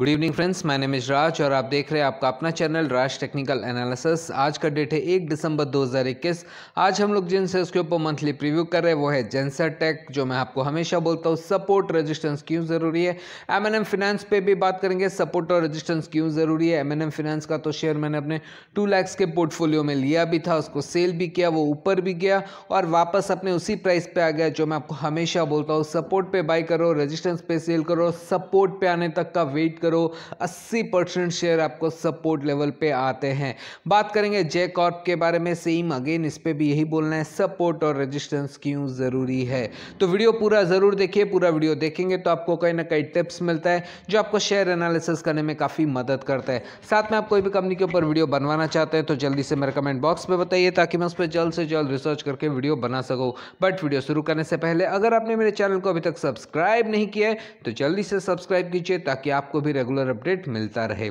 good evening friends मैं name Raj और आप देख रहे हैं आपका अपना चैनल राज टेक्निकल एनालिसिस आज का डेट है एक दिसंबर 2021 आज हम लोग जिन सेल्स के ऊपर मंथली प्रीव्यू कर रहे हैं वो है जेंसर टेक जो मैं आपको हमेशा बोलता हूँ सपोर्ट रजिस्टेंस क्यों ज़रूरी है एम एन एम फिनेंस पर भी बात करेंगे सपोर्ट और रजिस्टेंस क्यों ज़रूरी है एम एन एम फिनेंस का तो शेयर मैंने अपने टू लैक्स के पोर्टफोलियो में लिया भी था उसको सेल भी किया वो ऊपर भी गया और वापस अपने उसी प्राइस पर आ गया जो मैं आपको हमेशा बोलता हूँ सपोर्ट पर बाई करो रजिस्टेंस पे सेल करो सपोर्ट पे आने तक का वेट करो करो 80 परसेंट शेयर आपको सपोर्ट लेवल पे आते हैं बात करेंगे जे कॉर्प के बारे में सेम अगेन इस पर भी यही बोलना है सपोर्ट और रजिस्टेंस क्यों ज़रूरी है तो वीडियो पूरा ज़रूर देखिए पूरा वीडियो देखेंगे तो आपको कहीं ना कहीं टिप्स मिलता है जो आपको शेयर एनालिसिस करने में काफ़ी मदद करता है साथ में आप कोई भी कंपनी के ऊपर वीडियो बनवाना चाहते हैं तो जल्दी से मेरे कमेंट बॉक्स में बताइए ताकि मैं उस पर जल्द से जल्द रिसर्च करके वीडियो बना सकूँ बट वीडियो शुरू करने से पहले अगर आपने मेरे चैनल को अभी तक सब्सक्राइब नहीं किया है तो जल्दी से सब्सक्राइब कीजिए ताकि आपको भी भी रेगुलर अपडेट मिलता रहे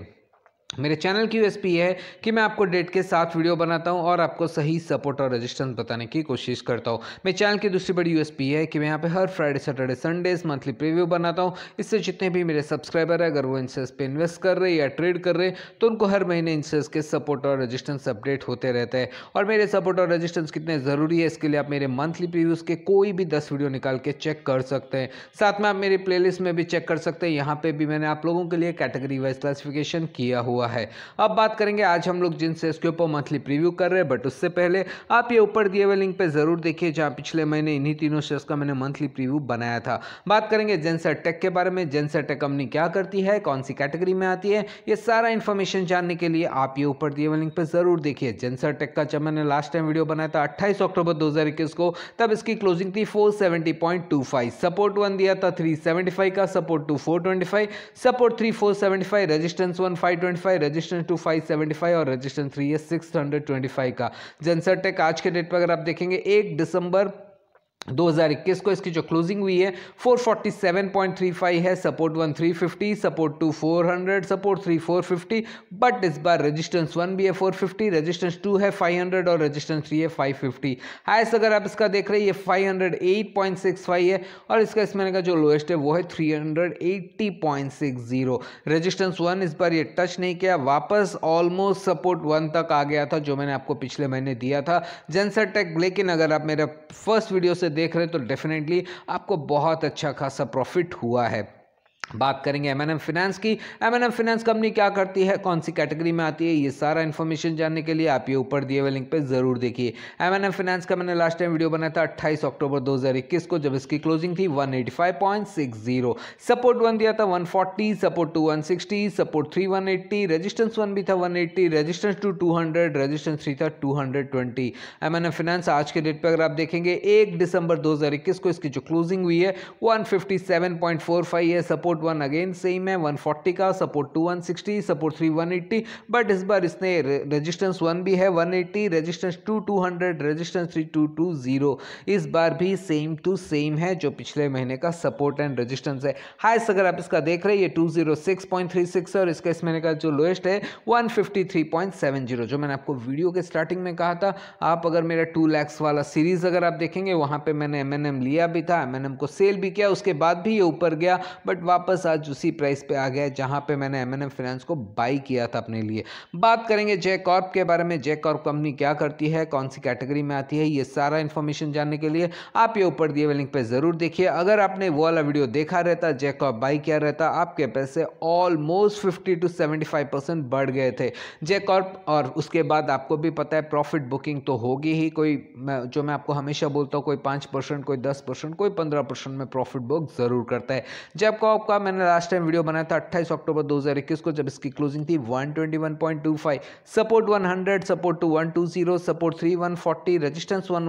मेरे चैनल की यूएसपी है कि मैं आपको डेट के साथ वीडियो बनाता हूं और आपको सही सपोर्ट और रेजिस्टेंस बताने की कोशिश करता हूं मेरे चैनल की दूसरी बड़ी यूएसपी है कि मैं यहां पे हर Friday Saturday Sundays monthly preview बनाता हूं इससे जितने भी मेरे सब्सक्राइबर है अगर वो इंसेस पे इन्वेस्ट कर रहे या ट्रेड कर रहे तो उनको हर महीने इंसेस के सपोर्ट और रजिस्टेंस अपडेट होते रहते हैं और मेरे सपोर्ट और रजिस्टेंस कितने ज़रूरी है इसके लिए आप मेरे मंथली प्रीव्यूज़ के कोई भी दस वीडियो निकाल के चेक कर सकते हैं साथ में आप मेरे प्लेलिस्ट में भी चेक कर सकते हैं यहाँ पर भी मैंने आप लोगों के लिए कैटेगरी वाइज क्लासिफिकेशन किया हुआ हुआ है अब बात करेंगे आज हम लोग जिन शेयर्स के ऊपर मंथली प्रीव्यू कर रहे हैं बट उससे पहले आप ये ऊपर दिए हुए लिंक पर ज़रूर देखिए जहाँ पिछले महीने इन्हीं तीनों शेयर्स का मैंने मंथली प्रीव्यू बनाया था बात करेंगे जेंसर टेक के बारे में जेंसर टेक कंपनी क्या करती है कौन सी कैटेगरी में आती है ये सारा इन्फॉर्मेशन जानने के लिए आप ये ऊपर दिए हुए लिंक पर ज़रूर देखिए जेंसर टेक का जब मैंने लास्ट टाइम वीडियो बनाया था अट्ठाईस अक्टूबर दो को तब इसकी क्लोजिंग थी फोर सपोर्ट वन दिया था थ्री का support two support three 475 resistance one five five resistance two five seventy five और रजिस्टेंस थ्री है सिक्स हंड्रेड ट्वेंटी फाइव का जनसर टेक आज के डेट पर अगर आप देखेंगे एक दिसंबर 2021 को इसकी जो क्लोजिंग हुई है 447.35 है support one 350 support two 400 support three 450 but इस बार रेजिस्टेंस वन भी है 450 रेजिस्टेंस टू है 500 और रेजिस्टेंस थ्री है 550 फिफ्टी हाइस अगर आप इसका देख रहे हैं ये 508.65 है और इसका इसमें का जो लोएस्ट है वो है 380.60 रेजिस्टेंस वन इस बार ये टच नहीं किया वापस ऑलमोस्ट सपोर्ट वन तक आ गया था जो मैंने आपको पिछले महीने दिया था जेंसर टेक लेकिन अगर आप मेरा फर्स्ट वीडियो से देख रहे हैं तो डेफिनेटली आपको बहुत अच्छा खासा प्रॉफिट हुआ है बात करेंगे एम एन एम फिनेंस की M N M finance company क्या करती है कौन सी कैटेगरी में आती है ये सारा इन्फॉर्मेशन जानने के लिए आप ये ऊपर दिए हुए लिंक पे जरूर देखिए एम एन एम फिनेंस का मैंने लास्ट टाइम वीडियो बनाया था 28 अक्टूबर 2021 को जब इसकी क्लोजिंग थी 185.60 सपोर्ट वन दिया था 140 support two one support three one resistance one भी था eighty resistance two two resistance three था two M N M finance आज के डेट पर अगर आप देखेंगे एक दिसंबर दो को इसकी जो क्लोजिंग हुई है वन है support support one again same है वन फोर्टी का support two one sixty support three one eighty but इस बार इसने रेजिस्टेंस वन भी है one eighty resistance two two hundred resistance three two two zero इस बार भी सेम टू सेम है जो पिछले महीने का सपोर्ट एंड रजिस्टेंस है हाइस अगर आप इसका देख रहे हैं ये two zero six point three six है और इसका इस महीने का जो लोएस्ट है one fifty three point seven zero जो मैंने आपको वीडियो के स्टार्टिंग में कहा था आप अगर मेरा टू लैक्स वाला सीरीज़ अगर आप देखेंगे वहाँ पर मैंने एम लिया भी था एम को सेल भी किया उसके बाद भी ये ऊपर गया बट वापस वापस आज उसी प्राइस पे आ गया जहां पे मैंने एम एन फाइनेंस को बाई किया था अपने लिए बात करेंगे जेकॉर्प के बारे में जेकॉर्प कंपनी क्या करती है कौन सी कैटेगरी में आती है ये सारा इन्फॉर्मेशन जानने के लिए आप ये ऊपर दिए हुए लिंक पर ज़रूर देखिए अगर आपने वो वाला वीडियो देखा रहता जेकॉर्प कॉर्प बाई किया रहता आपके पैसे almost fifty two seventy five percent बढ़ गए थे जेकॉर्प और उसके बाद आपको भी पता है प्रॉफिट बुकिंग तो होगी ही कोई जो मैं आपको हमेशा बोलता हूँ कोई पाँच परसेंट कोई दस परसेंट कोई पंद्रह परसेंट में प्रॉफिट बुक ज़रूर करता है जब कॉर्प का मैंने लास्ट टाइम वीडियो बनाया था अट्ठाईस अक्टूबर 2021 को जब इसकी क्लोजिंग थी 121.25 support 100 support two zero support one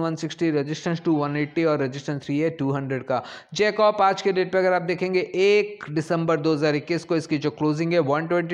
one sixty resistance two eighty और रजिस्टेंस थ्री है हंड्रेड का जैकॉप आज के डेट पे अगर आप देखेंगे एक दिसंबर इक्कीस को इसकी जो क्लोजिंग है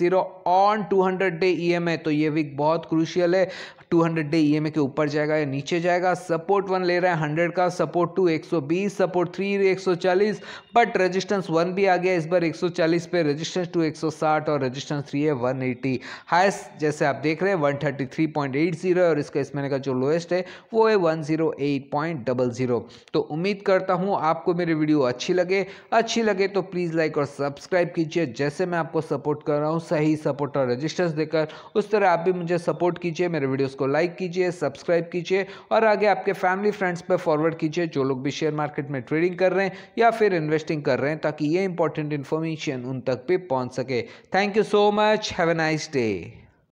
zero on hundred day EMA तो ये वीक बहुत क्रूशियल है 200 डे ईएमए के ऊपर जाएगा या नीचे जाएगा सपोर्ट वन ले रहा है हंड्रेड का support two 120 support three 140 but resistance one भी आ गया इस बार 140 पे रेजिस्टेंस टू 160 और रेजिस्टेंस थ्री है 180 एट्टी हाइस्ट जैसे आप देख रहे हैं 133.80 और इसका इस महीने का जो लोएस्ट है वो है 108.00 तो उम्मीद करता हूँ आपको मेरी वीडियो अच्छी लगे अच्छी लगे तो प्लीज़ लाइक और सब्सक्राइब कीजिए जैसे मैं आपको सपोर्ट कर रहा हूँ सही सपोर्ट और रजिस्टेंस देकर उस तरह आप भी मुझे सपोर्ट कीजिए मेरे वीडियोज़ इसको लाइक कीजिए सब्सक्राइब कीजिए और आगे आपके फैमिली फ्रेंड्स पर फॉरवर्ड कीजिए जो लोग भी शेयर मार्केट में ट्रेडिंग कर रहे हैं या फिर इन्वेस्टिंग कर रहे हैं ताकि ये इंपॉर्टेंट इन्फॉर्मेशन उन तक भी पहुँच सके thank you so much have a nice day